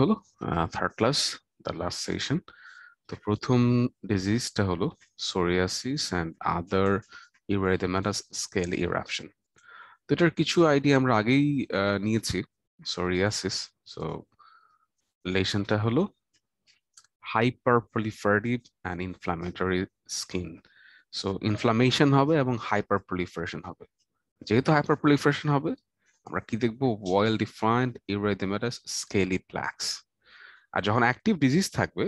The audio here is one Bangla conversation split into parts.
হলো third class the last session তো প্রথম ডিজিজটা হলো psoriasis and other erythematous scale eruption তো এটার কিছু আইডিয়া আমরা আগেই নিয়েছি সোরিয়াসিস সো লেশনটা হলো proliferative and inflammatory skin so inflammation হবে এবং প্রলিফারেশন হবে যেহেতু প্রলিফারেশন হবে আমরা কি দেখবো well defined erythematous scaly plaques আর যখন অ্যাক্টিভ ডিজিজ থাকবে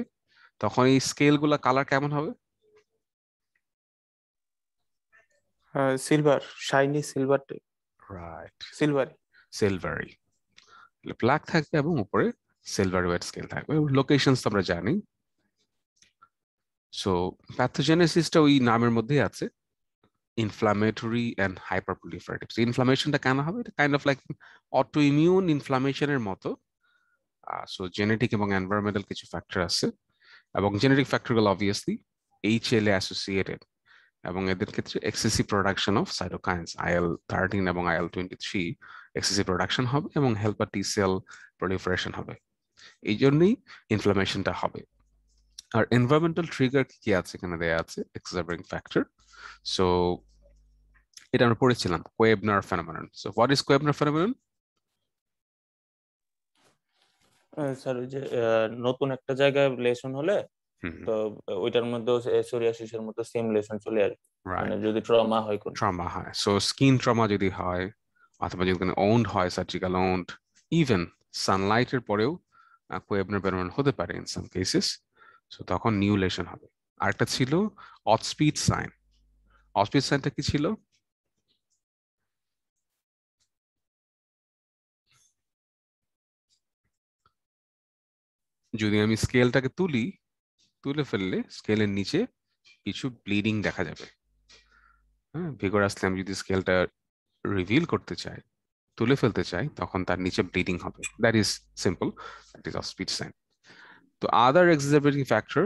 তখন এই স্কেলগুলো কালার কেমন হবে silver shiny silver right silvery silvery black থাকবে এবং উপরে সিলভারি ওয়েট স্কেল থাকবে লোকেশনস আমরা জানি সো প্যাথোজেনেসিসটা ওই নামের মধ্যেই আছে inflammatory অ্যান্ড hyperproliferative. So কেন হবে এটা কাইন্ড অফ লাইক অটোইমিউন ইনফ্লামেশনের মতো সো জেনেটিক এবং এনভায়রনমেন্টাল কিছু ফ্যাক্টর আছে এবং জেনেটিক ফ্যাক্টরগুলো অবভিয়াসলি এইচএলএ অ্যাসোসিয়েটেড এবং এদের ক্ষেত্রে excess production of cytokines IL thirteen এবং IL twenty three excess production হবে এবং হেল্পার টি সেল প্রলিফারেশন হবে এই জন্যই ইনফ্লামেশনটা হবে আর এনভায়রনমেন্টাল ট্রিগার কি আছে এখানে দেয়া আছে এক্সার্বিং ফ্যাক্টর সো এটা আমরা পড়েছিলাম Koebner phenomenon so what is Koebner phenomenon sir ওই যে uh, নতুন একটা জায়গায় লেশন হলে তো uh, ওইটার মধ্যে সোরিয়াসিসের মতো সেম লেশন চলে আসবে মানে যদি ট্রমা হয় কোন ট্রমা হয় সো স্কিন ট্রমা যদি হয় অথবা যদি কোনো ওন্ড হয় সার্জিক্যাল ওন্ড ইভেন সানলাইটের পরেও কোয়েবনার uh, বেরোন হতে পারে ইন সাম কেসেস সো তখন নিউ লেশন হবে আরেকটা ছিল অটস্পিড সাইন অফিস সাইনটা কি ছিল যদি আমি স্কেলটাকে তুলি তুলে ফেললে স্কেলের নিচে কিছু ব্লিডিং দেখা যাবে হ্যাঁ ভিগর আসলে আমি যদি স্কেলটা রিভিল করতে চাই তুলে ফেলতে চাই তখন তার নিচে ব্লিডিং হবে that is simple that is of sign তো আদার এক্সাজাবেটিং ফ্যাক্টর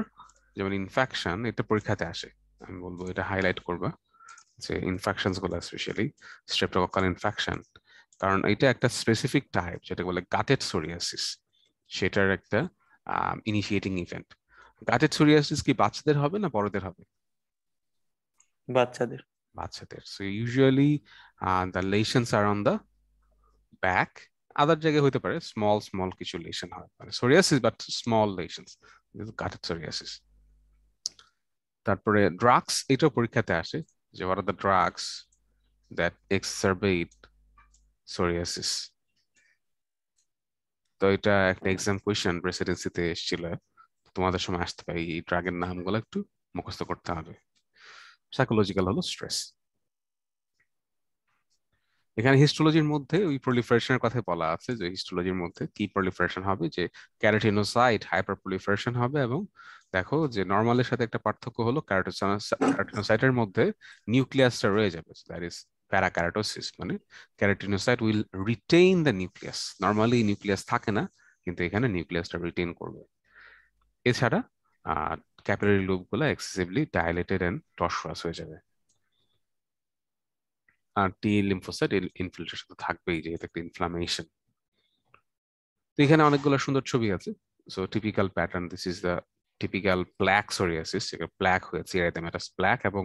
যেমন ইনফেকশন এটা পরীক্ষাতে আসে আমি বলবো এটা হাইলাইট করবা যে ইনফেকশনস গুলো স্পেশালি স্ট্রেপ্টোককাল ইনফেকশন কারণ এটা একটা স্পেসিফিক টাইপ যেটা বলে গাটেড সোরিয়াসিস সেটার একটা ইনিশিয়েটিং ইভেন্ট গাটেড সোরিয়াসিস কি বাচ্চাদের হবে না বড়দের হবে বাচ্চাদের বাচ্চাদের so usually the lesions are on the back other জায়গায় হতে পারে স্মল স্মল কিছু লেশন হয় মানে psoriasis but small lesions guttate psoriasis তারপরে ড্রাগস এটাও পরীক্ষাতে আসে যে what are the drugs that exacerbate psoriasis তো এটা একটা এক্সাম কোয়েশন প্রেসিডেন্সিতে এসেছিল তোমাদের সময় আসতে পারি এই ড্রাগের নামগুলো একটু মুখস্থ করতে হবে সাইকোলজিক্যাল হলো স্ট্রেস এখানে হিস্টোলজির মধ্যে ওই প্রলিফারেশনের কথা বলা আছে যে হিস্টোলজির মধ্যে কি প্রলিফারেশন হবে যে ক্যারোটিনোসাইট হাইপার প্রলিফারেশন হবে এবং দেখো যে নর্মালের সাথে একটা পার্থক্য হলো ক্যারোটিনোসাইটের মধ্যে নিউক্লিয়াসটা রয়ে যাবে দ্যাট ইজ প্যারাক্যারাটোসিস মানে keratinocyte will retain the nucleus normally nucleus থাকে না কিন্তু এখানে নিউক্লিয়াসটা রিটেইন করবে এছাড়া ক্যাপিলারি লুপগুলো এক্সেসিভলি ডাইলেটেড অ্যান্ড টসরাস হয়ে যাবে আর টি লিম্ফোসাইট ইনফিল্ট্রের থাকবেই যেহেতু একটা ইনফ্লামেশন তো এখানে অনেকগুলো সুন্দর ছবি আছে so typical pattern this is the typical plaque psoriasis যেখানে প্ল্যাক হয়েছে এরাইথেমাটাস প্ল্যাক এবং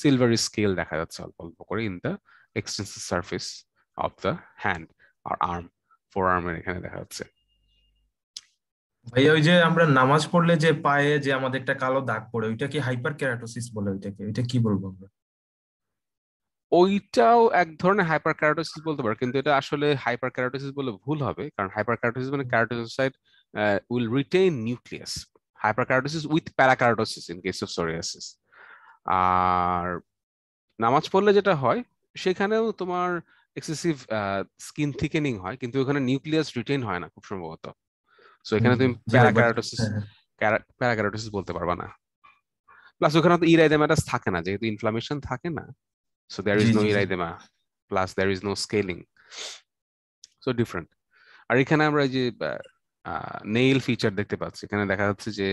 সিলভারি স্কেল দেখা যাচ্ছে অল্প অল্প করে in the extensive surface of the hand আর আর্ম ফোর আর্মের এখানে দেখা যাচ্ছে ভাইয়া ওই যে আমরা নামাজ পড়লে যে পায়ে যে আমাদের একটা কালো দাগ পড়ে ওইটা কি হাইপার কেরাটোসিস বলে ওইটাকে ওইটা কি বলবো আমরা ওইটাও এক ধরনের হাইপার ক্যারাটোসিস বলতে পারো কিন্তু এটা আসলে হাইপার ক্যারাটোসিস বলে ভুল হবে কারণ হাইপার ক্যারাটোসিস মানে keratocyte will retain nucleus hyperkeratosis with parakeratosis in case of psoriasis আর নামাজ পড়লে যেটা হয় সেখানেও তোমার এক্সেসিভ স্কিন থিকেনিং হয় কিন্তু ওখানে নিউক্লিয়াস রিটেইন হয় না খুব সম্ভবত সো এখানে তুমি প্যারাক্যারোটোসিস প্যারাক্যারোটোসিস বলতে পারবা না প্লাস ওখানে তো ইরাইডেমাটাস থাকে না যেহেতু ইনফ্লামেশন থাকে না So there is no ইরাইদেমা plus there is no scaling. So different. আর এখানে আমরা যে নেইল ফিচার দেখতে পাচ্ছি এখানে দেখা যাচ্ছে যে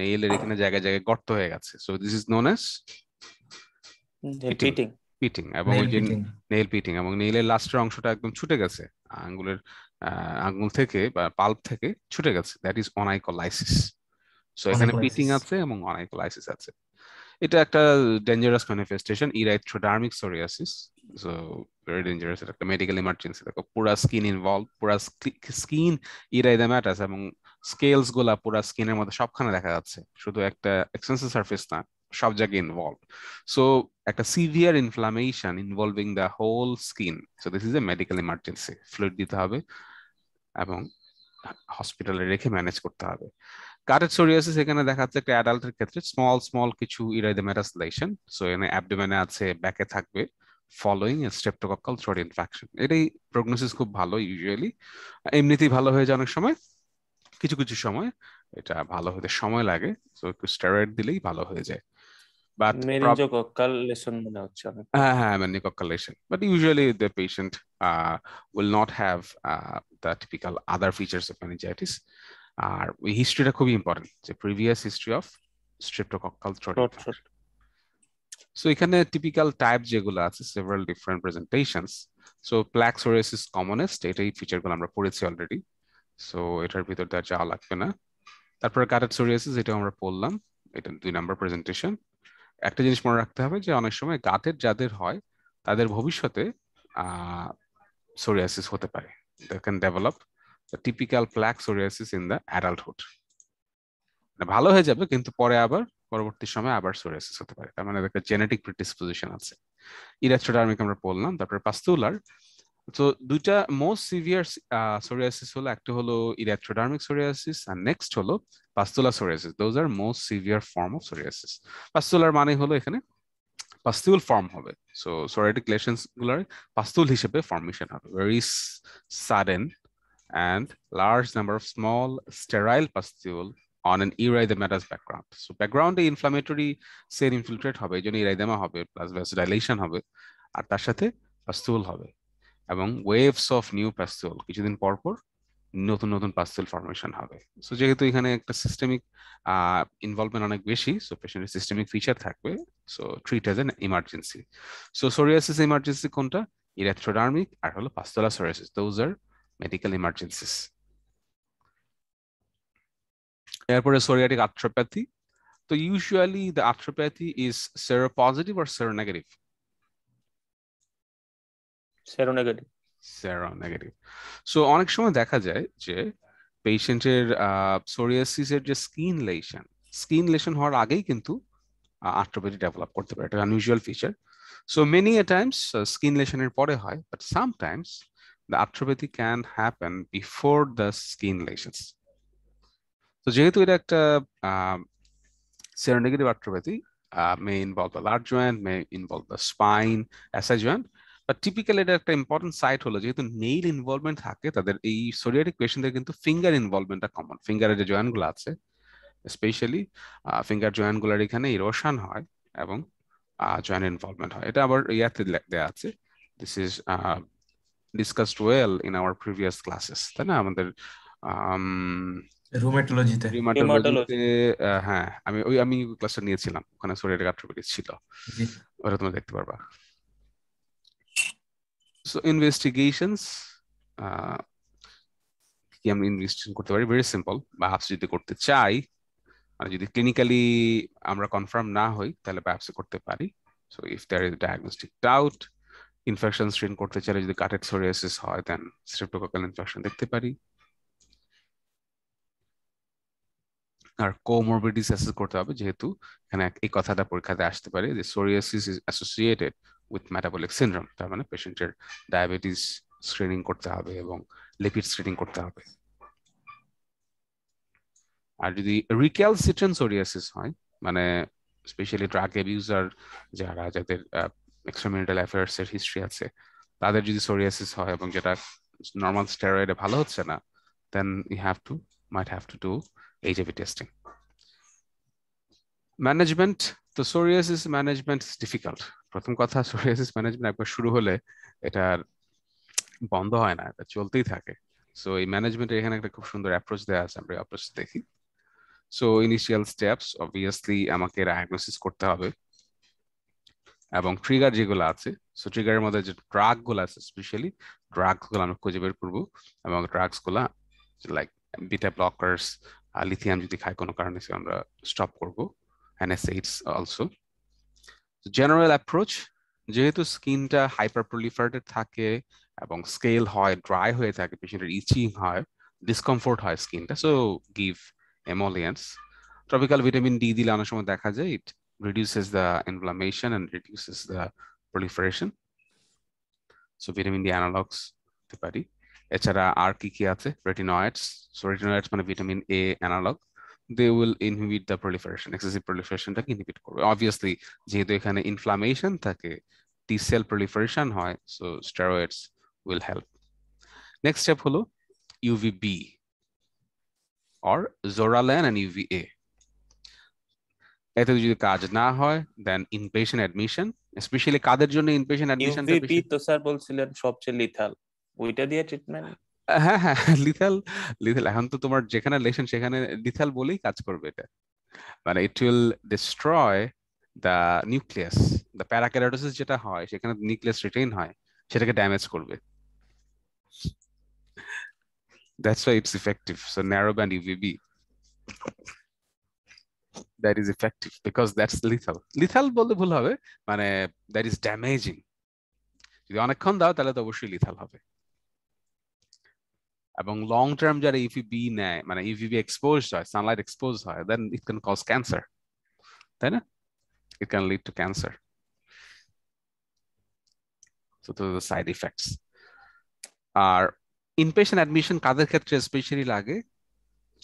নেইলের এখানে জায়গায় জায়গায় গর্ত হয়ে গেছে so this is known as pitting pitting এবং ওই যে নেইল পিটিং এবং নেইলের লাস্টের অংশটা একদম ছুটে গেছে আঙ্গুলের আঙ্গুল থেকে বা পাল্প থেকে ছুটে গেছে দ্যাট ইজ অনাইকোলাইসিস সো এখানে পিটিং আছে এবং অনাইকোলাইসিস আছে এটা একটা dangerous manifestation erythrodermic psoriasis so very dangerous এটা একটা মেডিকেল ইমার্জেন্সি দেখো পুরা স্কিন ইনভলভ পুরা স্কিন ইরাইদাম্যাটাস এবং স্কেলস গুলা পুরা স্কিনের মধ্যে সবখানে দেখা যাচ্ছে শুধু একটা এক্সেন্সিভ সার্ফেস না সব জায়গায় ইনভলভ সো একটা severe inflammation involving the whole skin so this is a medical emergency fluid দিতে হবে এবং হসপিটালে রেখে ম্যানেজ করতে হবে কাটেড সোরিয়াসিস এখানে দেখা যাচ্ছে একটা অ্যাডাল্টের ক্ষেত্রে স্মল স্মল কিছু ইরাইদেমেরাস লেশন সো এখানে অ্যাবডোমেনে আছে ব্যাকে থাকবে ফলোয়িং স্ট্রেপ্টোকক্কাল থ্রোট ইনফেকশন এটাই প্রগনোসিস খুব ভালো ইউজুয়ালি এমনিতেই ভালো হয়ে যায় অনেক সময় কিছু কিছু সময় এটা ভালো হতে সময় লাগে সো একটু স্টেরয়েড দিলেই ভালো হয়ে যায় বাট মেনিনজোকক্কাল লেশন মনে হচ্ছে হ্যাঁ হ্যাঁ meningococcal lesion but usually the patient will not have the typical other features of meningitis আর ওই হিস্ট্রিটা খুবই ইম্পর্টেন্ট যে previous history of streptococcal so এখানে টিপিক্যাল টাইপ যেগুলো আছে several different presentations so plaque psoriasis commonest এটাই ফিচারগুলো আমরা পড়েছি অলরেডি সো এটার ভিতর আর যাওয়া লাগবে না তারপরে কাটার সোরিয়াসিস এটা আমরা পড়লাম এটা দুই নাম্বার প্রেজেন্টেশন একটা জিনিস মনে রাখতে হবে যে অনেক সময় গাতের যাদের হয় তাদের ভবিষ্যতে সোরিয়াসিস হতে পারে they can develop typical typical plaque psoriasis in the মানে ভালো হয়ে যাবে কিন্তু পরে আবার পরবর্তী সময় আবার সোরিয়াসিস হতে পারে তার মানে একটা জেনেটিক প্রিডিসপোজিশন আছে ইরাস্ট্রোডার্মিক আমরা বললাম তারপরে পাস্তুলার তো দুইটা মোস্ট সিভিয়ার সোরিয়াসিস হলো একটা হলো ইরাস্ট্রোডার্মিক সোরিয়াসিস আর নেক্সট হলো pustular psoriasis those are most severe form of psoriasis pustular মানে হলো এখানে পাস্তুল ফর্ম হবে সো সোরিয়াটিক লেশনস গুলার পাস্তুল হিসেবে ফর্মেশন হবে very sudden and large number of small sterile pustule on an erythematous background. So background এ inflammatory cell infiltrate হবে, এই জন্য erythema হবে, plus vasodilation হবে, আর তার সাথে pustule হবে এবং waves of new pustule কিছুদিন পর পর নতুন নতুন পাস্তুল ফর্মেশন হবে সো যেহেতু এখানে একটা সিস্টেমিক ইনভলভমেন্ট অনেক বেশি সো পেশেন্টের সিস্টেমিক ফিচার থাকবে so treat as an emergency so psoriasis emergency কোনটা ইরেথ্রোডার্মিক আর হলো pustular psoriasis those are medical emergencies. Therefore, psoriatic arthropathy. So usually the arthropathy is seropositive or seronegative. Seronegative seronegative so অনেক সময় দেখা যায় যে পেশেন্টের সোরিয়াসিসের যে স্কিন লেশন স্কিন লেশন হওয়ার আগেই কিন্তু আর্থ্রোপেডি ডেভেলপ করতে পারে এটা unusual feature so many a times skin লেশনের পরে হয় but sometimes the arthropathy can happen before the skin lesions so যেহেতু এটা একটা seronegative arthropathy uh, may involve the large joint may involve the spine SI joint but typically এটা একটা ইম্পর্টেন্ট সাইট হলো যেহেতু নেইল ইনভলভমেন্ট থাকে তাদের এই সোরিয়াটিক পেশেন্টদের কিন্তু ফিঙ্গার ইনভলভমেন্টটা কমন ফিঙ্গারের যে জয়েন্টগুলো আছে স্পেশালি ফিঙ্গার জয়েন্টগুলোর এখানে ইরোশন হয় এবং জয়েন্ট ইনভলভমেন্ট হয় এটা আবার ইয়াতে দেওয়া আছে this is discussed well in our previous classes তাই না আমাদের রুমেটোলজিতে রুমেটোলজিতে হ্যাঁ আমি ওই আমি ক্লাসটা নিয়েছিলাম ওখানে সোরিয়ার গাট্রোপিটিস ছিল ওটা তোমরা দেখতে পারবা সো ইনভেস্টিগেশনস কি আমি ইনভেস্টিগেশন করতে পারি ভেরি সিম্পল বা হাফস যদি করতে চাই মানে যদি ক্লিনিক্যালি আমরা কনফার্ম না হই তাহলে বায়োপসি করতে পারি so if there is diagnostic doubt infection strain করতে চাইলে যদি কাটেড সোরিয়াসিস হয় দেন স্ট্রেপ্টোককাল ইনফেকশন দেখতে পারি আর কোমরবিডিস অ্যাসেস করতে হবে যেহেতু এখানে এই কথাটা পরীক্ষাতে আসতে পারে যে psoriasis is associated with metabolic syndrome তার মানে পেশেন্টের ডায়াবেটিস স্ক্রিনিং করতে হবে এবং লিপিড স্ক্রিনিং করতে হবে আর যদি রিক্যালসিট্রেন সোরিয়াসিস হয় মানে স্পেশালি ড্রাগ অ্যাবিউজার যারা যাদের এক্সট্রামিনিটাল অ্যাফেয়ার্স এর হিস্ট্রি আছে তাদের যদি সোরিয়াসিস হয় এবং যেটা নর্মাল স্টেরয়েডে ভালো হচ্ছে না then you have to might have to do HIV testing management তো সোরিয়াসিস ম্যানেজমেন্ট ইজ ডিফিকাল্ট প্রথম কথা সোরিয়াসিস ম্যানেজমেন্ট একবার শুরু হলে এটার বন্ধ হয় না এটা চলতেই থাকে সো এই ম্যানেজমেন্টের এখানে একটা খুব সুন্দর অ্যাপ্রোচ দেওয়া আছে আমরা অ্যাপ্রোচ দেখি সো ইনিশিয়াল স্টেপস অবভিয়াসলি আমাকে ডায়াগনোসিস করতে হবে এবং ট্রিগার যেগুলো আছে সো ট্রিগারের মধ্যে যে ড্রাগগুলো আছে স্পেশালি ড্রাগসগুলো আমরা খুঁজে বের করবো এবং ড্রাগসগুলো লাইক বিটা ব্লকার্স লিথিয়াম যদি খায় কোনো কারণে সে আমরা স্টপ করবো অলসো জেনারেল অ্যাপ্রোচ যেহেতু স্কিনটা হাইপার প্রলিফারেটেড থাকে এবং স্কেল হয় ড্রাই হয়ে থাকে পেশেন্টের ইচিং হয় ডিসকমফোর্ট হয় স্কিনটা so give emollients tropical vitamin D দিলে অনেক সময় দেখা যায় ইট reduces the inflammation and reduces the proliferation. So vitamin D analogs, the body. Etc. Are retinoids. So retinoids are vitamin A analog. They will inhibit the proliferation, excessive proliferation. That inhibit. Obviously, the inflammation, T cell proliferation, so steroids will help. Next step, follow UVB or Zoralan and UVA. এতে যদি কাজ না হয় দেন ইনপেশন অ্যাডমিশন স্পেশালি কাদের জন্য ইনপেশন অ্যাডমিশন ইউভিপি তো স্যার বলছিলেন সবচেয়ে লিথাল ওইটা দিয়ে ট্রিটমেন্ট হ্যাঁ হ্যাঁ লিথাল হ্যাঁ, লিথাল এখন তো তোমার যেখানে লেশন সেখানে লিথাল বলেই কাজ করবে এটা মানে it will destroy the nucleus the parakeratosis যেটা হয় সেখানে নিউক্লিয়াস রিটেইন হয় সেটাকে ড্যামেজ করবে that's why it's effective so narrow band UVB that is effective because that's lethal lethal বললে ভুল হবে মানে দ্যাট ইজ ড্যামেজিং যদি অনেকক্ষণ দাও তাহলে তো অবশ্যই লিথাল হবে এবং লং টার্ম যারা ইভিবি e নেয় মানে ইভিবি e এক্সপোজ হয় সানলাইট এক্সপোজ হয় then it can cause cancer তাই না it can lead to cancer so তো সাইড ইফেক্টস আর ইনপেশেন্ট অ্যাডমিশন কাদের ক্ষেত্রে স্পেশালি লাগে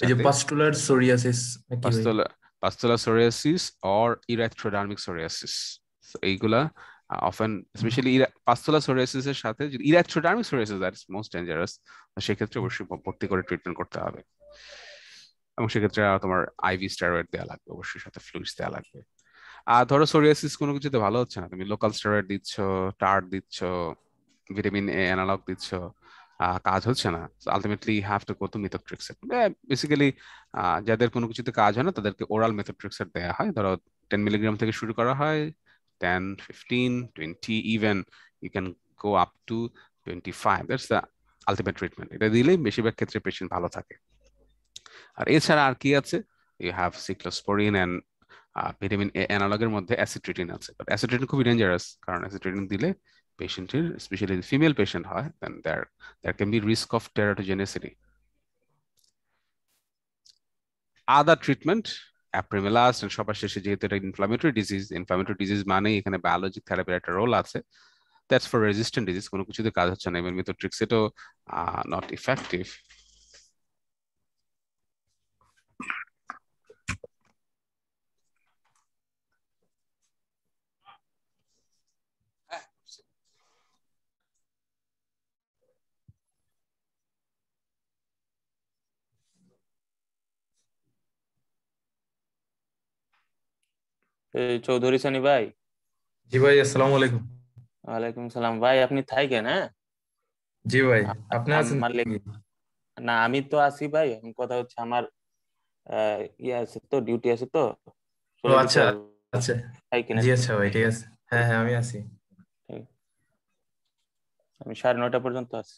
এই যে pustular psoriasis pustular pustular psoriasis or erythrodermic psoriasis. So এইগুলা অফেন স্পেশালি পাস্তলা সোরিয়াসিস এর সাথে যদি erythrodermic psoriasis that is most dangerous সেক্ষেত্রে অবশ্যই ভর্তি করে ট্রিটমেন্ট করতে হবে এবং সেক্ষেত্রে তোমার আইভি স্টেরয়েড দেওয়া লাগবে অবশ্যই সাথে ফ্লুইডস দেওয়া লাগবে আর ধরো সোরিয়াসিস কোনো কিছুতে ভালো হচ্ছে না তুমি লোকাল স্টেরয়েড দিচ্ছ টার্ট দিচ্ছ ভিটামিন এ অ্যানালগ দিচ্ছ কাজ হচ্ছে না ultimately have to go to methotrexate basically যাদের কোনো কিছুতে কাজ হয় না তাদেরকে ওরাল মেথোট্রিক্সেট দেওয়া হয় ধরো টেন মিলিগ্রাম থেকে শুরু করা হয় ten fifteen twenty even you can go up to twenty five that's the ultimate treatment এটা দিলেই বেশিরভাগ ক্ষেত্রে পেশেন্ট ভালো থাকে আর এছাড়া আর কি আছে you have ciclosporin and vitamin A অ্যানালগের মধ্যে অ্যাসিট্রিটিন আছে বাট খুবই ডেঞ্জারাস কারণ অ্যাসিট্রিটিন দিলে patient, especially in female patient, then there, there can be risk of teratogenicity. Other treatment, apremilast and সবার শেষে যেহেতু inflammatory disease disease inflammatory disease মানে এখানে বায়োলজিক থেরাপির একটা রোল আছে দ্যাটস ফর রেজিস্ট্যান্ট ডিজিজ কোনো কিছুতে কাজ হচ্ছে না ইভেন মেথোট্রিক্স এটাও নট চৌধুরী সানি ভাই জি ভাই আসসালাম আলাইকুম ওয়ালাইকুম সালাম ভাই আপনি থাইকেন হ্যাঁ জি ভাই আপনি আছেন না আমি তো আছি ভাই কথা হচ্ছে আমার ইয়ে আছে তো ডিউটি আছে তো আচ্ছা আচ্ছা জি আচ্ছা ভাই ঠিক আছে হ্যাঁ হ্যাঁ আমি আছি আমি সাড়ে নয়টা পর্যন্ত আছি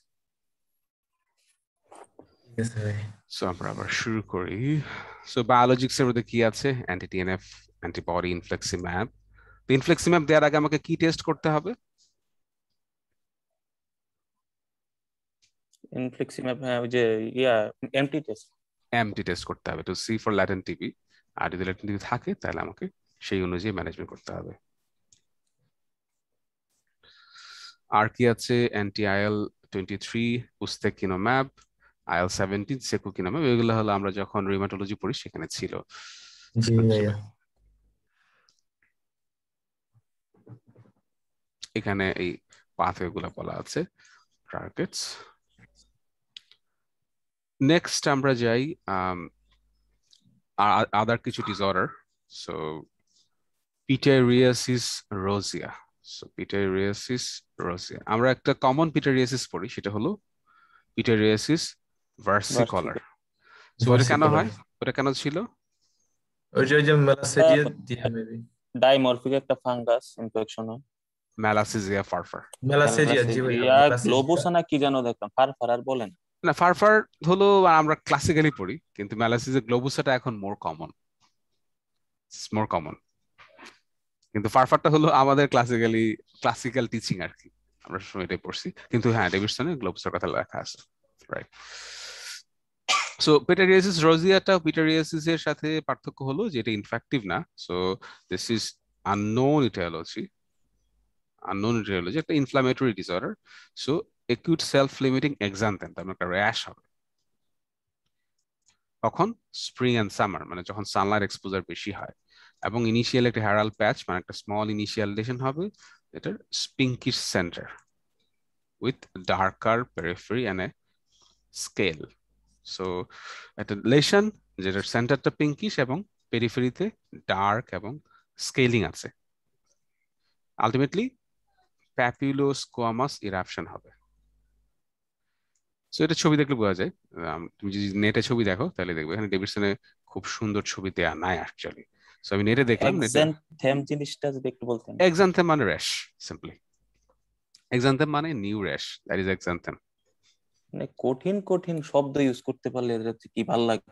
সো আমরা আবার শুরু করি সো বায়োলজিক্স এর মধ্যে কি আছে অ্যান্টি টিএনএফ অ্যান্টিবডি ইনফ্লেক্সিম্যাব তো ইনফ্লেক্সিম্যাব দেওয়ার আগে আমাকে কি টেস্ট করতে হবে ইনফ্লেক্সিম্যাব যে ইয়া এমটি টেস্ট এমটি টেস্ট করতে হবে to see for latent TB আর যদি ল্যাটেন্ট টিবি থাকে তাহলে আমাকে সেই অনুযায়ী ম্যানেজমেন্ট করতে হবে আর কি আছে anti IL twenty three mab IL seventeen mab এগুলো হলো আমরা যখন রিমাটোলজি পড়ি সেখানে ছিল এখানে এই পাথওয়ে গুলো বলা আছে টার্গেটস নেক্সট আমরা যাই um, আদার কিছু disorder so pityriasis rosea so pityriasis rosea আমরা একটা কমন পিটেরিয়াসিস পড়ি সেটা হলো পিটেরিয়াসিস ভার্সিকলার সো ওটা কেন হয় ওটা কেন ছিল ওই যে মেলাসেডিয়া ডাইমরফিক একটা ফাঙ্গাস ইনফেকশন হয় ম্যালাসিজিয়া ফারফার ম্যালাসিজিয়া জি গ্লোবোসা না কি জানো দেখলাম ফারফার আর বলেন না ফারফার হলো আমরা ক্লাসিক্যালি পড়ি কিন্তু ম্যালাসিজিয়া গ্লোবোসাটা এখন মোর কমন মোর কমন কিন্তু ফারফারটা হলো আমাদের ক্লাসিক্যালি ক্লাসিক্যাল টিচিং আর কি আমরা সবসময় পড়ছি কিন্তু হ্যাঁ ডেভিডসনে গ্লোবোসার কথা লেখা আছে রাইট সো পিটারিয়াসিস রোজিয়াটা পিটারিয়াসিস এর সাথে পার্থক্য হলো যে এটা ইনফ্যাক্টিভ না so this is unknown etiology unknown etiology একটা inflammatory disorder so acute self limiting exanthem তার মানে একটা র্যাশ হবে তখন স্প্রিং অ্যান্ড সামার মানে যখন সানলাইট এক্সপোজার বেশি হয় এবং ইনিশিয়াল একটা হ্যারাল প্যাচ মানে একটা স্মল ইনিশিয়াল লেশন হবে এটার pinkish center with darker periphery and a scale so একটা লেশন যেটার সেন্টারটা পিঙ্কিশ এবং পেরিফেরিতে ডার্ক এবং স্কেলিং আছে আলটিমেটলি প্যাপিলোস্কোয়ামাস ইরাপশন হবে সো এটা ছবি দেখলে বোঝা যায় তুমি যদি নেটে ছবি দেখো তাহলে দেখবে এখানে ডেভিডসনে খুব সুন্দর ছবি দেয়া নাই অ্যাকচুয়ালি সো আমি নেটে দেখলাম এক্সান্থেম জিনিসটা যদি একটু বলতেন এক্সান্থেম মানে র্যাশ সিম্পলি এক্সান্থেম মানে new rash that is exanthem মানে কঠিন কঠিন শব্দ ইউজ করতে পারলে এটা কি ভালো লাগে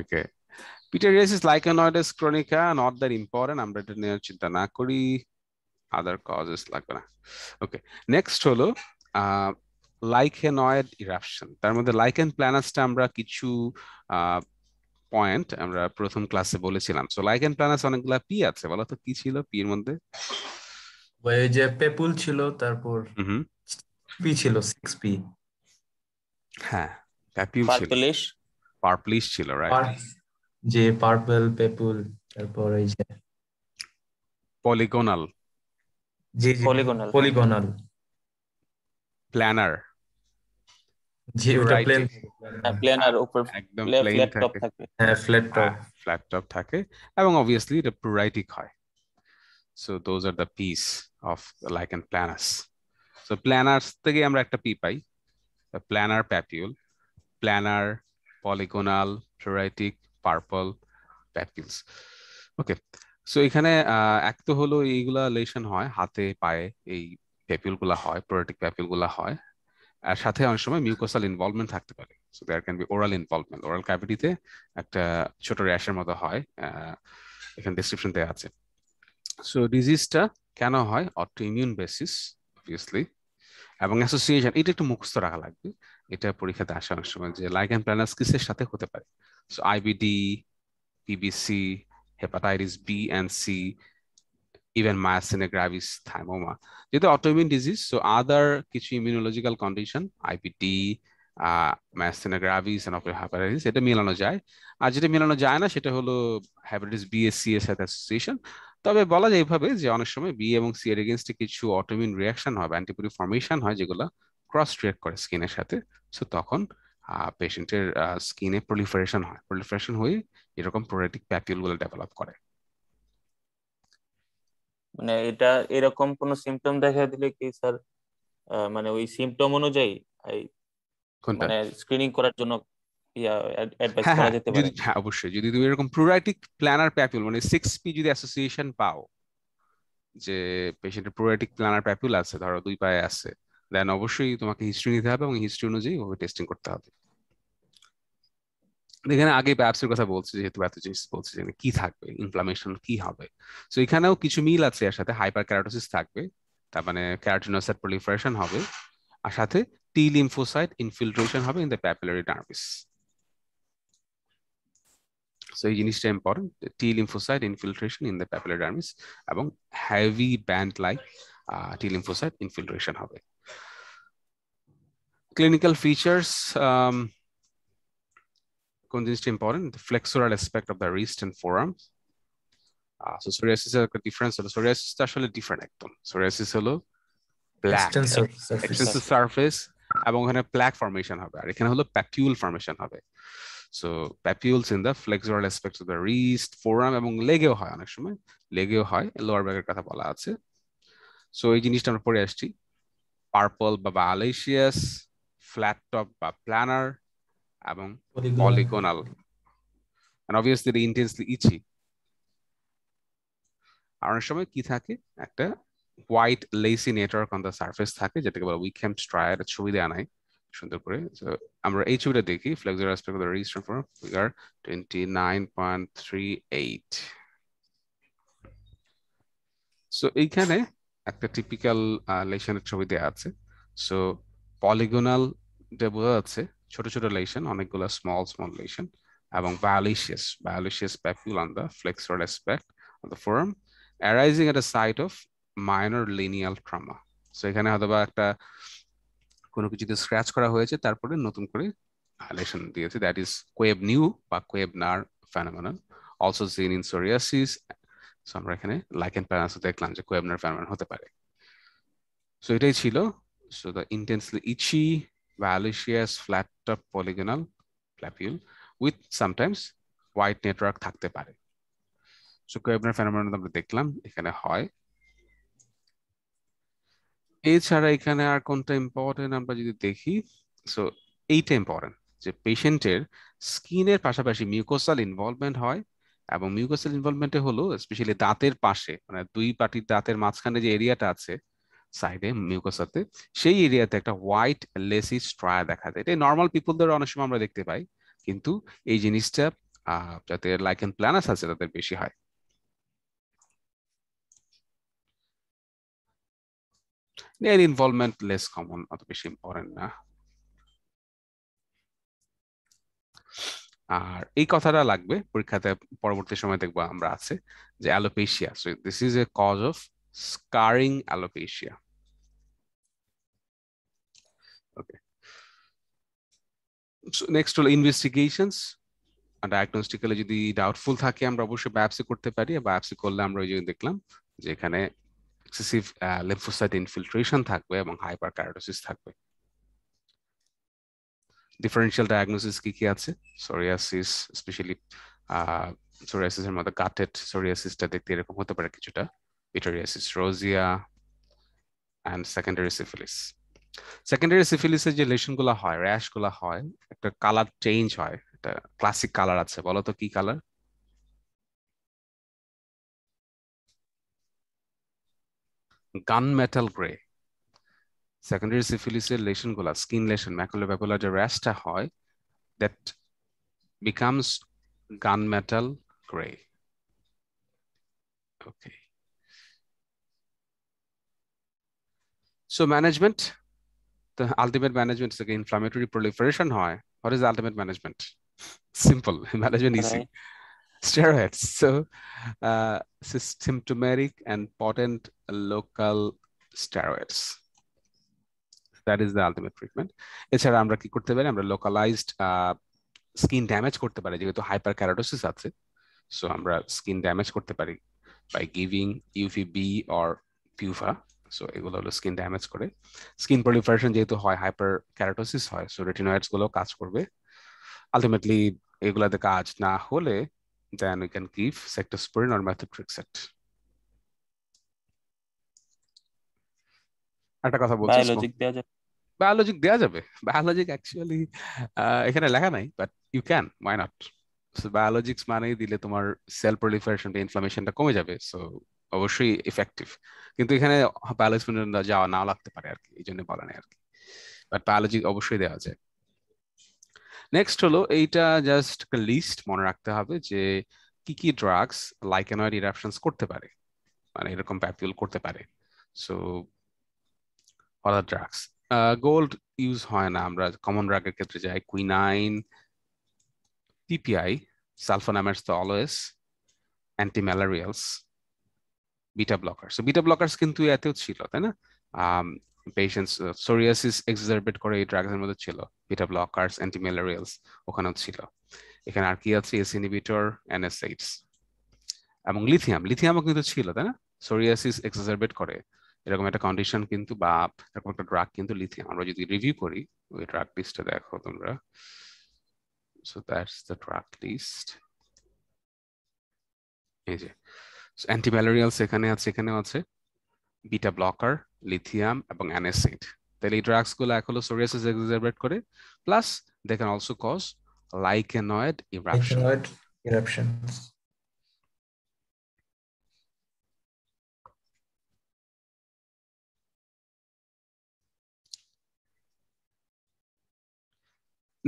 okay pityriasis lichenoides chronica not that important আমরা এটা নিয়ে চিন্তা না করি আদার কজেস লাগবে না ওকে নেক্সট হলো লাইকেনয়েড ইরাপশন তার মধ্যে লাইকেন প্ল্যানাসটা আমরা কিছু পয়েন্ট আমরা প্রথম ক্লাসে বলেছিলাম সো লাইকেন প্ল্যানাস অনেকগুলা পি আছে বলো তো কি ছিল পি এর মধ্যে ওই যে পেপুল ছিল তারপর পি ছিল 6 পি হ্যাঁ পেপুল ছিল পার্পলিশ পার্পলিশ ছিল রাইট যে পার্পল পেপুল তারপর ওই যে পলিগোনাল জি জি পলিগোনাল পলিগোনাল প্ল্যানার জি ওটা প্লেন প্ল্যানার উপর একদম প্লেন টপ থাকে হ্যাঁ ফ্ল্যাট টপ ফ্ল্যাট টপ থাকে এবং অবভিয়াসলি এটা প্লুরাইটিক হয় so those are the P's of lichen planus so planus থেকে আমরা একটা পি পাই planar papule planar polygonal, pleuritic, purple papules. Okay, সো এখানে এক তো হলো এইগুলা লেশন হয় হাতে পায়ে এই প্যাপিউল গুলা হয় প্রোটিক প্যাপিউল গুলা হয় আর সাথে অনেক সময় মিউকোসাল ইনভলভমেন্ট থাকতে পারে so there can be oral involvement oral ক্যাভিটিতে একটা ছোট র্যাশের মতো হয় এখানে ডেসক্রিপশন দেওয়া আছে সো ডিজিজটা কেন হয় অটো ইমিউন বেসিস অবভিয়াসলি এবং অ্যাসোসিয়েশন এটা একটু মুখস্থ রাখা লাগবে এটা পরীক্ষাতে আসা অনেক সময় যে লাইক অ্যান্ড প্ল্যানাস্কিসের সাথে হতে পারে so IBD PBC hepatitis B and C, even myasthenia gravis, thymoma. যেহেতু autoimmune disease, so other কিছু immunological condition, IBD, myasthenia gravis and এটা মেলানো যায় আর যেটা মেলানো যায় না সেটা হলো হ্যাপাটাইটিস বি এস সি এর সাথে অ্যাসোসিয়েশন তবে বলা যায় এইভাবে যে অনেক সময় বি এবং সি এর এগেনস্টে কিছু অটোমিন রিয়াকশন হয় অ্যান্টিবডি ফর্মেশন হয় যেগুলো ক্রস রিয়াক্ট করে স্কিনের সাথে সো তখন পেশেন্টের স্কিনে প্রলিফারেশন হয় প্রলিফারেশন হয়ে এরকম প্রোডাক্টিক গুলো ডেভেলপ করে মানে এটা এরকম কোন সিম্পটম দেখা দিলে কি স্যার মানে ওই সিম্পটম অনুযায়ী মানে স্ক্রিনিং করার জন্য হ্যাঁ, হ্যাঁ, হ্যাঁ, অবশ্যই যদি তুমি এরকম প্রোরাইটিক প্ল্যানার প্যাপিউল মানে সিক্স পি যদি অ্যাসোসিয়েশন পাও যে পেশেন্টের প্রোরাইটিক প্ল্যানার প্যাপিউল আছে ধরো দুই পায়ে আছে দেন অবশ্যই তোমাকে হিস্ট্রি নিতে হবে এবং হিস্ট্রি অনুযায়ী ওভাবে টেস্টিং করতে হবে এখানে আগে অ্যাপসের কথা বলছে যেহেতু এত জিনিস বলছে যে কি থাকবে ইনফ্লামেশন কি হবে সো এখানেও কিছু মিল আছে এর সাথে হাইপার ক্যারাটোসিস থাকবে তার মানে ক্যারোটিনোসাইট প্রলিফারেশন হবে আর সাথে টি লিম্ফোসাইট ইনফিলট্রেশন হবে ইন দ্য প্যাপুলারি নার্ভিস সো এই জিনিসটা important T lymphocyte infiltration in the papillary dermis এবং heavy band like T lymphocyte infiltration হবে clinical features um, to important, the flexural aspect of the wrist and forearm. Ah, so sores is a different, Sores is actually a different ectom. sores is a little black. Extensive surface. surface. এবং ওখানে প্ল্যাক ফর্মেশন হবে আর এখানে papule formation ফর্মেশন হবে so papules in the flexural aspect of the wrist forearm এবং লেগেও হয় অনেক সময় লেগেও হয় লোয়ার ব্যাগের কথা বলা আছে সো এই জিনিসটা আমরা পরে আসছি পার্পল বা বায়ালেশিয়াস ফ্ল্যাট টপ বা প্ল্যানার এবং polygonal and obviously they intensely itchy আর অনেক সময় কি থাকে একটা white lacy network on the surface থাকে যেটাকে বলা উইকেম স্ট্রায়ার ছবি দেওয়া নাই সুন্দর করে সো আমরা এই ছবিটা দেখি flexor aspect the register for figure eight so এইখানে একটা টিপিক্যাল uh, লেশনের ছবি দেওয়া আছে সো পলিগোনাল এটা বোঝা যাচ্ছে ছোট ছোট লেশন অনেকগুলো স্মল স্মল লেশন এবং violaceous violaceous papule on the flexural aspect on the forearm arising at site of minor linear trauma so এখানে হয়তো বা একটা কোনো কিছুতে স্ক্র্যাচ করা হয়েছে তারপরে নতুন করে ভায়োলেশন দিয়েছে দ্যাট ইজ কোয়েব নিউ বা Koebner phenomenon also seen in psoriasis so আমরা এখানে লাইক লাইকেন প্যারাসও দেখলাম যে কোয়েবনার ফ্যানোমেনন হতে পারে সো এটাই ছিল so the intensely itchy violaceous flat top polygonal papule with sometimes white network থাকতে পারে সো কোয়েবনার ফেনোমেনন আমরা দেখলাম এখানে হয় এছাড়া এখানে আর কোনটা ইম্পর্টেন্ট আমরা যদি দেখি সো এইটা ইম্পর্টেন্ট যে পেশেন্টের স্কিনের পাশাপাশি মিউকোসাল ইনভলভমেন্ট হয় এবং মিউকোসাল ইনভলভমেন্টে হলো স্পেশালি দাঁতের পাশে মানে দুই পাটির দাঁতের মাঝখানে যে এরিয়াটা আছে সাইডে মিউকাসাতে সেই এরিয়াতে একটা হোয়াইট লেসি স্ট্রায়া দেখা যায় এটা নর্মাল পিপুলদের অনেক সময় আমরা দেখতে পাই কিন্তু এই জিনিসটা যাতে লাইকেন প্ল্যানাস আছে তাদের বেশি হয় এর ইনভলভমেন্ট লেস কমন অত বেশি ইম্পর্টেন্ট না আর এই কথাটা লাগবে পরীক্ষাতে পরবর্তী সময় দেখবো আমরা আছে যে alopecia so this is a cause of scarring alopecia Okay. So next হলো ইনভেস্টিগেশনস ডায়াগনস্টিক্যালি যদি ডাউটফুল থাকে আমরা অবশ্যই বায়োপসি করতে পারি বায়োপসি করলে আমরা ওই যে দেখলাম যে এখানে এক্সেসিভ লিম্ফোসাইট ইনফিলট্রেশন থাকবে এবং হাইপার কার্ডোসিস থাকবে ডিফারেনশিয়াল ডায়াগনোসিস কি কি আছে সোরিয়াসিস স্পেশালি সোরিয়াসিসের মধ্যে গাটেড সোরিয়াসিসটা দেখতে এরকম হতে পারে কিছুটা pityriasis rosea and secondary syphilis secondary সিফিলিসের যে লেশনগুলো হয় র্যাশগুলো হয় একটা কালার চেঞ্জ হয় একটা ক্লাসিক কালার আছে বলো তো কি colour gun metal grey secondary সিফিলিসের লেশনগুলো স্কিন লেশন ম্যাকুলো ব্যাকুলার যে র্যাশটা হয় that becomes gun metal grey okay so management তো আলটিমেট ম্যানেজমেন্ট থেকে ইনফ্লামেটরি প্রলিফারেশন হয় what is ultimate management simple management easy steroids. So, uh, symptomatic and potent local steroids. That is the ultimate treatment. এছাড়া আমরা কি করতে পারি আমরা localized স্কিন uh, ড্যামেজ করতে পারি যেহেতু হাইপার ক্যারোটোসিস আছে সো আমরা স্কিন ড্যামেজ করতে পারি by giving UVB or PUVA so এগুলো হলো স্কিন ড্যামেজ করে স্কিন প্রলিফারেশন যেহেতু হয় হাইপার ক্যারাটোসিস হয় সো রেটিনয়েডস গুলো কাজ করবে আলটিমেটলি এগুলাতে কাজ না হলে then we can give ciclosporin or methotrexate একটা কথা বলছি বায়োলজিক দেওয়া যাবে বায়োলজিক দেওয়া যাবে বায়োলজিক অ্যাকচুয়ালি এখানে লেখা নাই but you can why not biologics মানেই দিলে তোমার সেল প্রলিফারেশন ইনফ্লামেশনটা কমে যাবে সো অবশ্যই ইফেক্টিভ কিন্তু এখানে বায়োলজি যাওয়া না লাগতে পারে আর কি এই জন্য বলা নেই আর কি বাট বায়োলজি অবশ্যই দেওয়া যায় নেক্সট হলো এইটা জাস্ট একটা লিস্ট মনে রাখতে হবে যে কি কি ড্রাগস লাইকেনয়েড ইরাপশনস করতে পারে মানে এরকম প্যাপিউল করতে পারে so other drugs gold use হয় না আমরা কমন ড্রাগের ক্ষেত্রে যাই কুইনাইন পিপিআই সালফোনামাইডস তো anti malarials beta blockers. Beta beta কিন্তু এতেও ছিল তাই না পেশেন্টস সোরিয়াসিস এক্সারবেট করে এই ড্রাগসের মধ্যে ছিল বিটা ব্লকার্স অ্যান্টি ওখানেও ছিল এখানে আর কি আছে এস ইনহিবিটর এনএসএইডস এবং লিথিয়াম লিথিয়ামও কিন্তু ছিল তাই না সোরিয়াসিস এক্সারবেট করে এরকম একটা কন্ডিশন কিন্তু বা এরকম একটা ড্রাগ কিন্তু লিথিয়াম আমরা যদি রিভিউ করি ওই ড্রাগ লিস্টটা দেখো তোমরা so that's the drug list এই যে অ্যান্টিভ্যালোরিয়ালস সেখানে আছে এখানেও আছে বিটা ব্লকার লিথিয়াম এবং অ্যানেসিড তাহলে এই ড্রাগসগুলো এক হলো সোরিয়াসিস এক্সাজারবেট করে plus they can also cause lichenoid eruption eruptions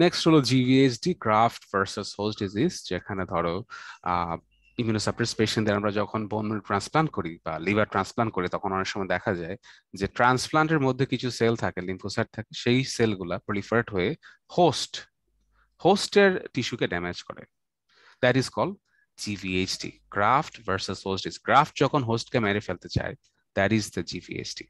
next হলো GVHD graft versus host disease যেখানে ধরো ইমিউনোসাপ্রেস পেশেন্টদের আমরা যখন বোন ট্রান্সপ্লান্ট করি বা লিভার ট্রান্সপ্লান্ট করি তখন অনেক সময় দেখা যায় যে ট্রান্সপ্লান্টের মধ্যে কিছু সেল থাকে লিম্ফোসাইট থাকে সেই সেলগুলা প্রলিফারেট হয়ে হোস্ট হোস্টের টিস্যুকে ড্যামেজ করে that is call GVHD graft versus host is graft যখন হোস্টকে মেরে ফেলতে চায় দ্যাট ইজ দ্য জিভিএইচটি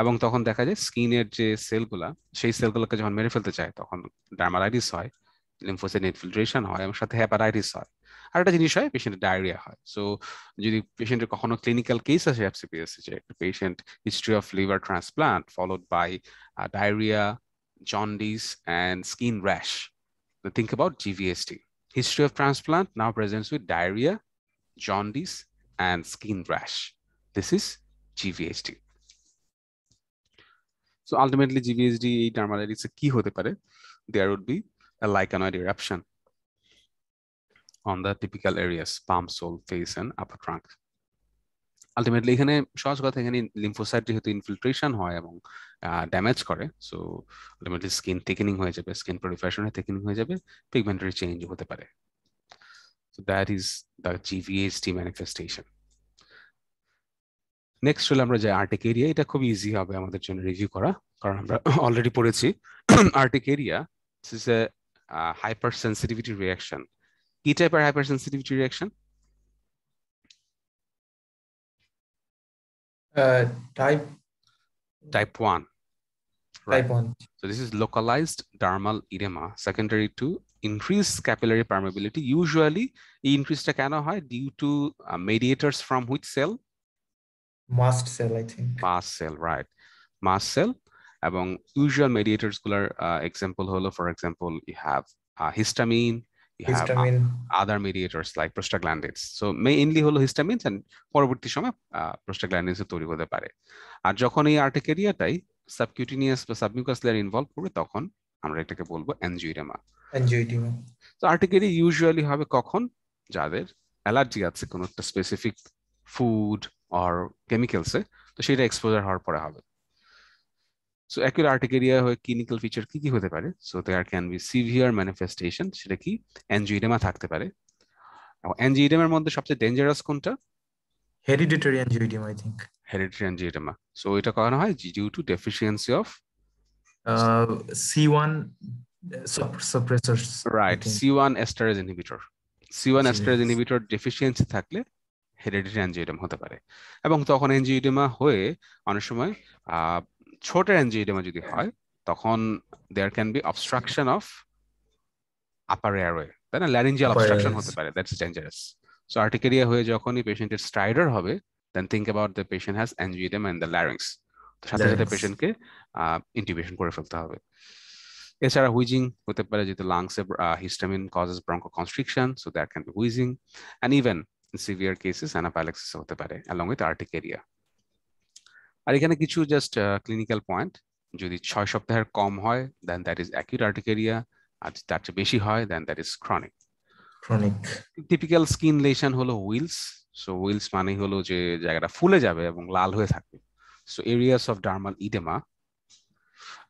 এবং তখন দেখা যায় স্কিনের যে সেলগুলা সেই সেলগুলোকে যখন মেরে ফেলতে চায় তখন ডার্মালাইটিস হয় লিম্ফোসাইট ইনফিলট্রেশন হয় এবং সাথে হ্যাপাটাইটিস হয় আরেকটা জিনিস হয় পেশেন্টের ডায়রিয়া হয় সো যদি পেশেন্টের কখনো ক্লিনিক্যাল কেস আসে অ্যাপসিপিএসি যে একটা patient history of liver transplant followed by diarrhoea jaundice and skin rash think about GVST. History of transplant now presents with diarrhea, jaundice, and skin rash. This is GVHD. So ultimately, GVHD dermatitis কি হতে পারে? There would be a lichenoid eruption. on the typical areas, palm, sole, face, and upper trunk. Ultimately এখানে সহজ কথা এখানে লিম্ফোসাইট যেহেতু ইনফিল্ট্রেশন হয় এবং ড্যামেজ করে সো আলটিমেটলি স্কিন থিকেনিং হয়ে যাবে স্কিন প্রোডিফারেশনে থিকেনিং হয়ে যাবে পিগমেন্টারি চেঞ্জ হতে পারে so that is the GVHD manifestation next হলে আমরা যাই আর্টিক এরিয়া এটা খুব ইজি হবে আমাদের জন্য রিভিউ করা কারণ আমরা অলরেডি পড়েছি urticaria is a hypersensitivity reaction type টাইপের hypersensitivity reaction? Uh, type type 1 type 1 so this is localized dermal edema secondary to increased capillary permeability usually increased ta due to uh, mediators from which cell mast cell i think mast cell right mast cell এবং usual mediators গুলার uh, example, হলো for example you have histamine have other mediators like হলো পরবর্তী সময় তৈরি হতে পারে আর যখন এই আর্টিকেরিয়াটাই সাবকিউটিনিয়াস বা সাবমিউকাস লেয়ার ইনভলভ করবে তখন আমরা এটাকে বলবো অ্যানজিওডিমা তো আর্টিকেরিয়া ইউজুয়ালি হবে কখন যাদের অ্যালার্জি আছে কোনো একটা স্পেসিফিক ফুড অর কেমিক্যালসে তো সেটা এক্সপোজার হওয়ার পরে হবে সো অ্যাকিউট আর্টিকেরিয়া এরিয়া হয়ে ক্লিনিক্যাল ফিচার কি কি হতে পারে so there can be severe manifestation সেটা কি অ্যানজিওডেমা থাকতে পারে অ্যানজিওডেমার মধ্যে সবচেয়ে ডেঞ্জারাস কোনটা hereditary angioedema I think hereditary angioedema so এটা কারণ হয় due to deficiency of C1 suppressors right C1 esterase inhibitor C1 esterase inhibitor deficiency থাকলে হেরিডিটারি অ্যানজিওডেমা হতে পারে এবং তখন অ্যানজিওডেমা হয়ে অনেক সময় ছোট অ্যাঞ্জিওডেমা যদি হয় তখন there can be obstruction of upper airway তাই না ল্যারিঞ্জিয়াল অবস্ট্রাকশন হতে পারে দ্যাটস ডেঞ্জারাস সো আর্টিকেরিয়া হয়ে যখনই পেশেন্টের স্ট্রাইডার হবে then think about the patient has angioedema in the larynx সাথে সাথে পেশেন্টকে ইন্টিভেশন করে ফেলতে হবে এছাড়া হুইজিং হতে পারে যেহেতু লাংসে histamine causes bronchoconstriction so that can be wheezing and even severe cases anaphylaxis হতে পারে অ্যালং উইথ আর্টিকেরিয়া আর এখানে কিছু জাস্ট ক্লিনিক্যাল পয়েন্ট যদি ছয় সপ্তাহের কম হয় then that is acute urticaria আর তার চেয়ে বেশি হয় then that is chronic typical skin lesion হলো উইলস সো উইলস মানে হলো যে জায়গাটা ফুলে যাবে এবং লাল হয়ে থাকবে so areas of dermal oedema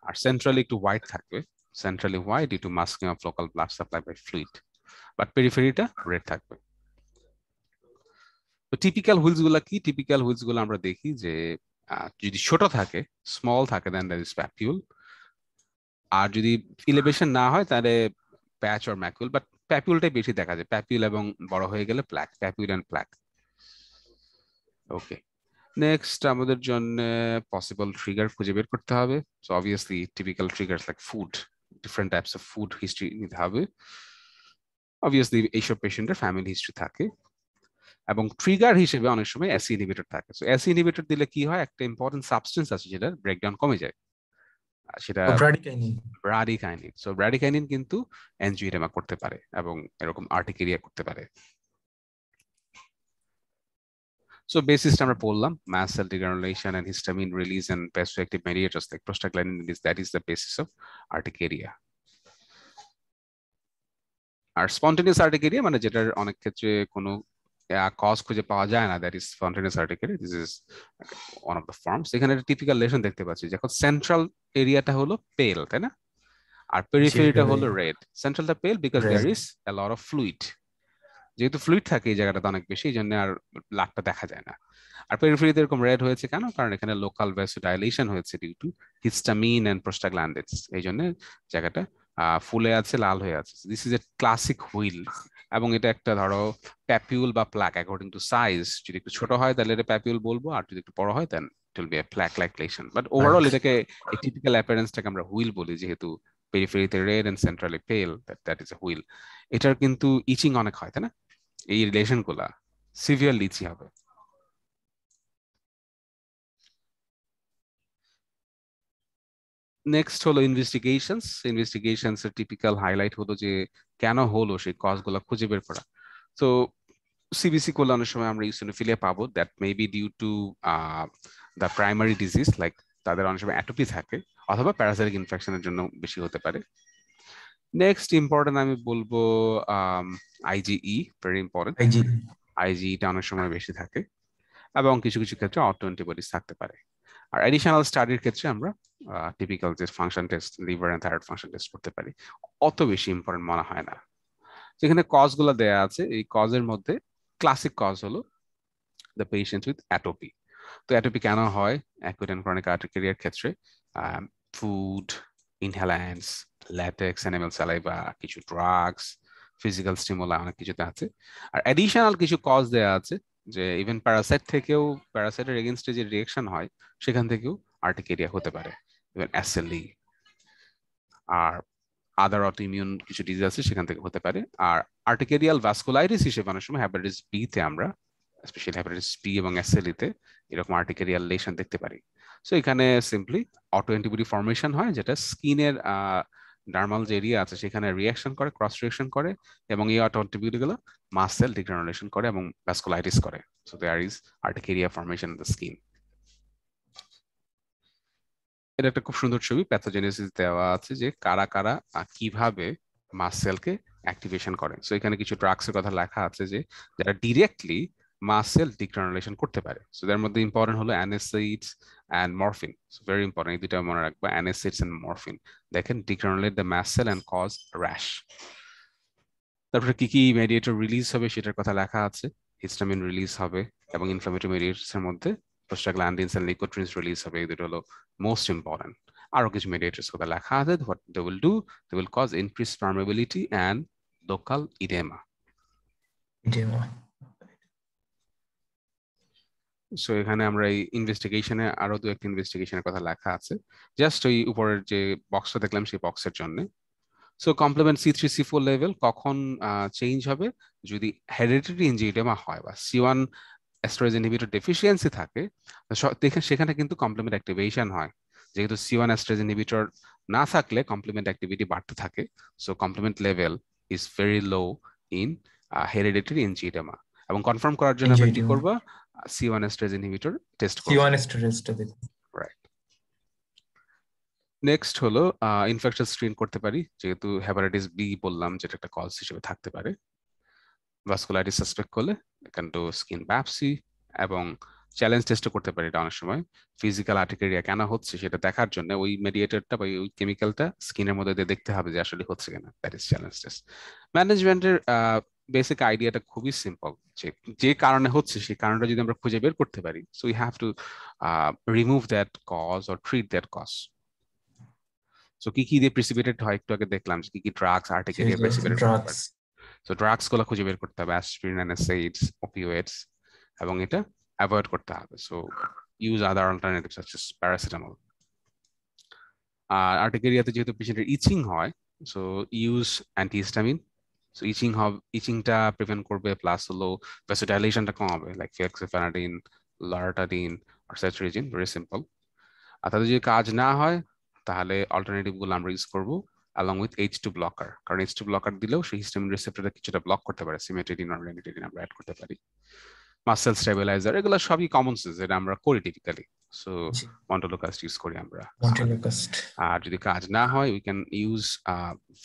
আর সেন্ট্রালি একটু হোয়াইট থাকবে সেন্ট্রালি হোয়াইট একটু to masking of local blood supply by fluid but পেরিফেরিটা রেড থাকবে তো টিপিক্যাল হুইলস গুলা কি টিপিক্যাল হুইলস গুলো আমরা দেখি যে যদি ছোট থাকে স্মল থাকে দেন দ্যাট ইজ প্যাপিউল আর যদি ইলেভেশন না হয় তাহলে প্যাচ অর ম্যাকুল বাট প্যাপিউলটাই বেশি দেখা যায় প্যাপিউল এবং বড় হয়ে গেলে plaque papule and plaque okay next আমাদের জন্য পসিবল ট্রিগার খুঁজে বের করতে হবে so obviously typical triggers like food different types of food history নিতে হবে অবভিয়াসলি এইসব পেশেন্টের ফ্যামিলি হিস্ট্রি থাকে এবং ট্রিগার হিসেবে অনেক সময় অ্যাসি ইনিভেটর থাকে সো অ্যাসি ইনিভেটর দিলে কি হয় একটা ইম্পর্টেন্ট সাবস্টেন্স আছে যেটা ব্রেকডাউন কমে যায় সেটা ব্রাডিকাইনিন সো ব্রাডিকাইনিন কিন্তু এনজিওডেমা করতে পারে এবং এরকম আর্টিকেরিয়া করতে পারে সো বেসিসটা আমরা বললাম mass cell degranulation and histamine release and vasoactive mediators like prostaglandin release that is the basis of urticaria আর স্পন্টেনিয়াস আর্টিকেরিয়া মানে যেটার অনেক ক্ষেত্রে কোনো কজ খুঁজে পাওয়া যায় না দ্যাট ইজ ফন্টেনের certificate this is one of the forms এখানে একটা টিপিক্যাল লেশন দেখতে পাচ্ছি যখন সেন্ট্রাল এরিয়াটা হলো পেল তাই না আর পেরিফেরিটা হলো রেড সেন্ট্রালটা pale because there is a lot of fluid যেহেতু ফ্লুইড থাকে এই জায়গাটাতে অনেক বেশি এই জন্য আর লাটটা দেখা যায় না আর পেরিফেরিতে এরকম রেড হয়েছে কেন কারণ এখানে লোকাল ভেসো ডাইলেশন হয়েছে due to histamine and prostaglandins এই জন্য জায়গাটা ফুলে আছে লাল হয়ে আছে this is a classic wheal এবং এটা একটা ধরো প্যাপিউল বা প্লাক অ্যাকর্ডিং টু সাইজ যদি একটু ছোট হয় তাহলে এটা প্যাপিউল বলবো আর যদি একটু বড় হয় then it will be plaque like lesion but overall এটাকে টিপিক্যাল অ্যাপিয়ারেন্সটাকে আমরা হুইল বলি যেহেতু পেরিফেরিতে red and centrally pale that that is a wheal এটার কিন্তু ইচিং অনেক হয় তাই না এই রিলেশনগুলা সিভিয়ারলি ইচি হবে নেক্সট হলো ইনভেস্টিগেশনস ইনভেস্টিগেশনস এর টিপিক্যাল হাইলাইট হলো যে কেন হলো সেই কজগুলো খুঁজে বের করা তো সিবিসি করলে অনেক সময় আমরা ইউসিনোফিলিয়া পাবো that may be due to the primary disease like তাদের অনেক সময় অ্যাটোপি থাকে অথবা প্যারাসাইটিক ইনফেকশনের জন্য বেশি হতে পারে নেক্সট ইম্পর্টেন্ট আমি বলবো আইজিই ভেরি ইম্পর্টেন্ট আইজিইটা অনেক সময় বেশি থাকে এবং কিছু কিছু ক্ষেত্রে অটো অ্যান্টিবডিস থাকতে পারে আর অ্যাডিশনাল স্টাডির ক্ষেত্রে আমরা টিপিক্যাল যে function test liver and thyroid function test করতে পারি অত বেশি ইম্পর্টেন্ট মনে হয় না যেখানে কজগুলো দেয়া আছে এই কজের মধ্যে ক্লাসিক কজ হলো দ্য পেশেন্ট উইথ অ্যাটোপি তো অ্যাটোপি কেন হয় অ্যাকুইট অ্যান্ড ক্রনিক আর্টিকেরিয়ার ক্ষেত্রে food inhalants latex animal saliva কিছু ড্রাগস ফিজিক্যাল স্টিমুলা অনেক কিছুতে আছে আর অ্যাডিশনাল কিছু কজ দেওয়া আছে যে ইভেন প্যারাসাইট থেকেও প্যারাসাইটের এগেনস্টে যে রিয়েকশন হয় সেখান থেকেও আর্টিক এরিয়া হতে পারে ইভেন অ্যাসেলি আর আদার অটো ইমিউন কিছু ডিজিজ আছে সেখান থেকে হতে পারে আর আর্টিকেরিয়াল ভ্যাসকুলাইটিস হিসেবে অনেক সময় হ্যাপাটাইটিস বি তে আমরা স্পেশালি হ্যাপাটাইটিস বি এবং অ্যাসেলিতে এরকম আর্টিকেরিয়াল লেশন দেখতে পারি সো এখানে সিম্পলি অটো অ্যান্টিবডি ফর্মেশন হয় যেটা স্কিনের ডার্মাল যে এরিয়া আছে সেখানে রিয়াকশন করে ক্রস রিয়াকশন করে এবং এই অটো অ্যান্টিবডিগুলো mast cell degranulation করে এবং vasculitis করে so there is urticaria formation in the এটা একটা খুব সুন্দর ছবি প্যাথোজেনেসিস দেওয়া আছে যে কারা কারা কিভাবে মাস্ট সেলকে অ্যাক্টিভেশন করে সো এখানে কিছু ড্রাগসের কথা লেখা আছে যে যারা ডিরেক্টলি মাস্ট সেল ডিগ্রানুলেশন করতে পারে সো এর মধ্যে ইম্পর্টেন্ট হলো NSAIDs and morphine so very important এই দুটো মনে রাখবো অ্যানেসাইডস অ্যান্ড মরফিন দেখেন degranulate the mast cell and cause rash তারপরে কি কি মেডিয়েটর রিলিজ হবে সেটার কথা লেখা আছে হিস্টামিন রিলিজ হবে এবং ইনফ্লামেটরি মেডিয়েটস এর মধ্যে প্রোস্টাগ্ল্যান্ডিনস এন্ড লিকোট্রিনস রিলিজ হবে এই দুটো হলো মোস্ট ইম্পর্টেন্ট আরো কিছু মেডিয়েটরস কথা লেখা আছে what they will do they will cause increase permeability and local oedema oedema so এখানে আমরা এই ইনভেস্টিগেশনে আরো দু একটা ইনভেস্টিগেশনের কথা লেখা আছে জাস্ট ওই উপরের যে বক্সটা দেখলাম সেই বক্সের জন্য so complement C three C four level কখন চেঞ্জ হবে যদি হেরিডিটারি এনজিওডেমা হয় বা C one esterase inhibitor deficiency থাকে সেখানে কিন্তু কমপ্লিমেন্ট অ্যাক্টিভেশন হয় যেহেতু সি ওয়ান অ্যাস্ট্রোজ ইনহিবিটর না থাকলে কমপ্লিমেন্ট অ্যাক্টিভিটি বাড়তে থাকে so complement level is very low in hereditary angioedema এবং কনফার্ম করার জন্য আমরা কি করবো C one esterase inhibitor test করব C one esterase test next হলো ইনফেকশন স্ক্রিন করতে পারি যেহেতু হেপাটাইটিস বি বললাম যেটা একটা কজ হিসেবে থাকতে পারে ভাস্কুলারিটিস সাসপেক্ট করলে ক্যান ডু স্কিন ব্যাপসি এবং চ্যালেঞ্জ টেস্টও করতে পারি এটা অনেক সময় ফিজিক্যাল আর্টিকেরিয়া কেন হচ্ছে সেটা দেখার জন্য ওই মেডিয়েটরটা বা ওই কেমিক্যালটা স্কিনের মধ্যে দিয়ে দেখতে হবে যে আসলে হচ্ছে কিনা দ্যাট ইজ চ্যালেঞ্জ টেস্ট ম্যানেজমেন্টের বেসিক আইডিয়াটা খুবই সিম্পল যে যে কারণে হচ্ছে সেই কারণটা যদি আমরা খুঁজে বের করতে পারি so we have to remove that cause or treat that cause so কি কি দিয়ে প্রিসিপিটেড হয় একটু আগে দেখলাম কি কি ড্রাগস আর্টিকেল দিয়ে প্রিসিপিটেড ড্রাগস সো ড্রাগস গুলো খুঁজে বের করতে হবে অ্যাসপিরিন অ্যানাসাইডস অপিওয়েডস এবং এটা অ্যাভয়েড করতে হবে so use other alternative such as paracetamol আর আর্টিকেরিয়াতে যেহেতু পেশেন্টের ইচিং হয় so use antihistamine so itching হব ইচিংটা প্রিভেন্ট করবে প্লাস হলো ভ্যাসোডাইলেশনটা কম হবে লাইক ফেক্সিফেনাডিন লার্টাডিন আর স্যাচুরিজিন ভেরি সিম্পল আর তাদের যদি কাজ না হয় তাহলে অল্টারনেটিভ গুলো আমরা ইউজ করবো along with H two blocker কারণ এইচ টু ব্লকার দিলেও সেই হিস্টামিন রিসেপ্টরটা কিছুটা ব্লক করতে পারে সিমেট্রিক নন আমরা অ্যাড করতে পারি মাসেল স্টেবিলাইজার এগুলো সবই কমন সেন্স এটা আমরা করি টিপিক্যালি সো মন্টোলোকাস্ট ইউজ করি আমরা আর যদি কাজ না হয় we can use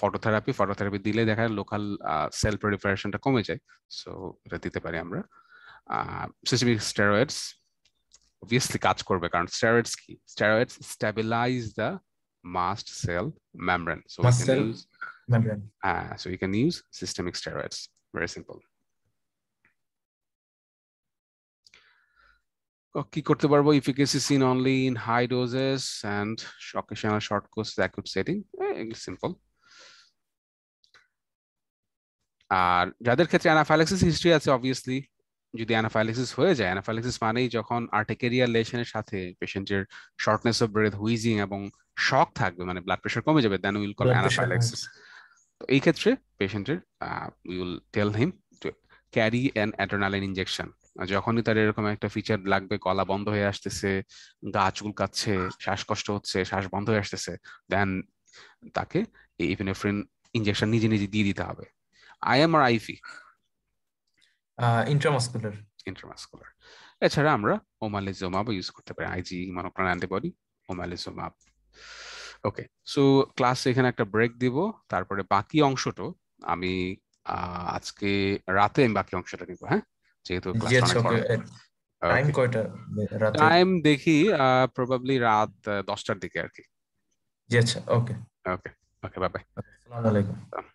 phototherapy phototherapy দিলে দেখা যায় লোকাল সেল প্রিপারেশনটা কমে যায় সো এটা দিতে পারি আমরা সিস্টেমিক স্টেরয়েডস অবভিয়াসলি কাজ করবে কারণ স্টেরয়েডস কি steroids stabilise the mast cell membrane. So mast cell use, membrane. Uh, so you can use systemic steroids. Very simple. Oh, efficacy seen only in high doses and occasional short course acute setting. Very eh, simple. Uh, rather, anaphylaxis history, as obviously যদি অ্যানাফাইলেক্সিস হয়ে যায় অ্যানাফাইলেক্সিস মানেই যখন আর্টেকেরিয়াল লেশনের সাথে পেশেন্টের শর্টনেস অফ ব্রেথ হুইজিং এবং শক থাকবে মানে ব্লাড প্রেশার কমে যাবে দেন উইল কল অ্যানাফাইলেক্সিস তো এই ক্ষেত্রে পেশেন্টের will tell him carry an adrenaline injection যখনই তার এরকম একটা ফিচার লাগবে গলা বন্ধ হয়ে আসতেছে গা চুলকাচ্ছে শ্বাসকষ্ট হচ্ছে শ্বাস বন্ধ হয়ে আসতেছে দেন তাকে এই ইনজেকশন নিজে নিজে দিয়ে দিতে হবে আইএমআর আইফি ইন্ট্রামাসকুলার ইন্ট্রামাসকুলার এছাড়া আমরা ওমালিজোমাবও ইউজ করতে পারি IgE monoclonal antibody omalizumab okay so class এখানে একটা ব্রেক দিব তারপরে বাকি অংশটো আমি আজকে রাতে আমি বাকি অংশটা নিব হ্যাঁ যেহেতু ক্লাস টাইম কয়টা রাতে টাইম দেখি প্রোবাবলি রাত 10টার দিকে আর কি জি আচ্ছা ওকে ওকে ওকে বাই বাই আসসালামু আলাইকুম